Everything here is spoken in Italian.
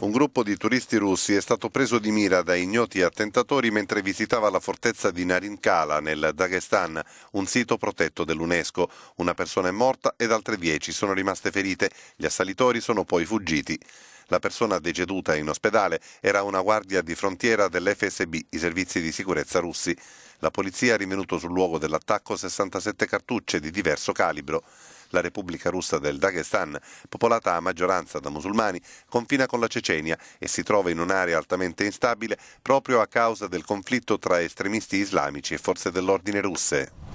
Un gruppo di turisti russi è stato preso di mira da ignoti attentatori mentre visitava la fortezza di Narinkala nel Daghestan, un sito protetto dell'UNESCO. Una persona è morta ed altre dieci sono rimaste ferite. Gli assalitori sono poi fuggiti. La persona deceduta in ospedale era una guardia di frontiera dell'FSB, i servizi di sicurezza russi. La polizia ha rinvenuto sul luogo dell'attacco 67 cartucce di diverso calibro. La Repubblica russa del Dagestan, popolata a maggioranza da musulmani, confina con la Cecenia e si trova in un'area altamente instabile proprio a causa del conflitto tra estremisti islamici e forze dell'ordine russe.